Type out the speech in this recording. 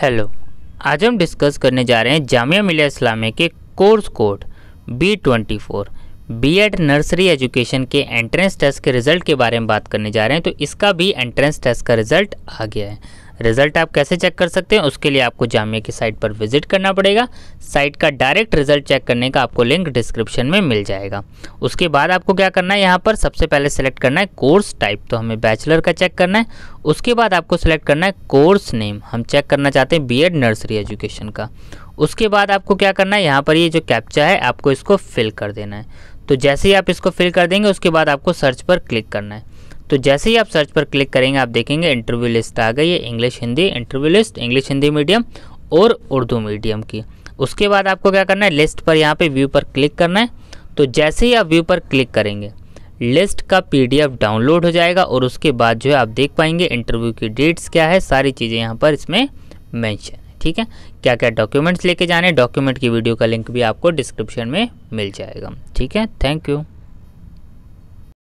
hello आज हम discuss करने जा रहे हैं जामिया मिलिया इस्लामिया के course code B twenty four B Ed nursery education के एंट्रेंस टेस्ट के रिज़ल्ट के बारे में बात करने जा रहे हैं तो इसका भी एंट्रेंस टेस्ट का रिज़ल्ट आ गया है रिजल्ट आप कैसे चेक कर सकते हैं उसके लिए आपको जामिया की साइट पर विजिट करना पड़ेगा साइट का डायरेक्ट रिजल्ट चेक करने का आपको लिंक डिस्क्रिप्शन में मिल जाएगा उसके बाद आपको क्या करना है यहाँ पर सबसे पहले सेलेक्ट करना है कोर्स टाइप तो हमें बैचलर का चेक करना है उसके बाद आपको सेलेक्ट करना है कोर्स नेम हम चेक करना चाहते हैं बी नर्सरी एजुकेशन का उसके बाद आपको क्या करना है यहाँ पर ये जो कैप्चा है आपको इसको फिल कर देना है तो जैसे ही आप इसको फिल कर देंगे उसके बाद आपको सर्च पर क्लिक करना है तो जैसे ही आप सर्च पर क्लिक करेंगे आप देखेंगे इंटरव्यू लिस्ट आ गई है English Hindi interview list English Hindi medium और उर्दू मीडियम की उसके बाद आपको क्या करना है लिस्ट पर यहाँ पे व्यू पर क्लिक करना है तो जैसे ही आप व्यू पर क्लिक करेंगे लिस्ट का पीडीएफ डाउनलोड हो जाएगा और उसके बाद जो है आप देख पाएंगे इंटरव्यू की डेट्स क्या है सारी चीज़ें यहाँ पर इसमें मैंशन ठीक है क्या क्या डॉक्यूमेंट्स लेके जाने डॉक्यूमेंट की वीडियो का लिंक भी आपको डिस्क्रिप्शन में मिल जाएगा ठीक है थैंक यू